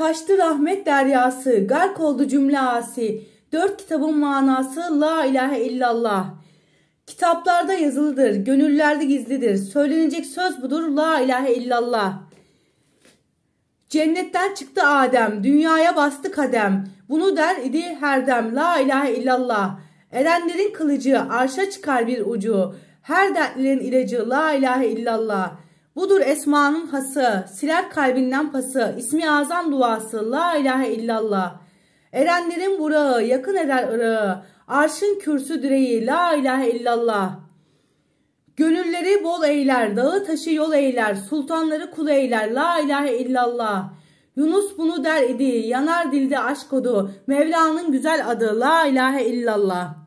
Taştı rahmet deryası, gark oldu cümle asi. Dört kitabın manası la ilahe illallah. Kitaplarda yazılıdır, gönüllerde gizlidir. Söylenecek söz budur la ilahe illallah. Cennetten çıktı Adem, dünyaya bastı kadem. Bunu der idi herdem, la ilahe illallah. Erenlerin kılıcı arşa çıkar bir ucu. Her dertlerin ilacı la ilahe illallah.'' Budur esmanın hası, siler kalbinden pası, ismi azam duası, la ilahe illallah. Erenlerin vurağı, yakın eder ırığı, arşın kürsü direği, la ilahe illallah. Gönülleri bol eyler, dağı taşı yol eyler, sultanları kul eyler, la ilahe illallah. Yunus bunu der idi, yanar dilde aşk odu, Mevla'nın güzel adı, la ilahe illallah.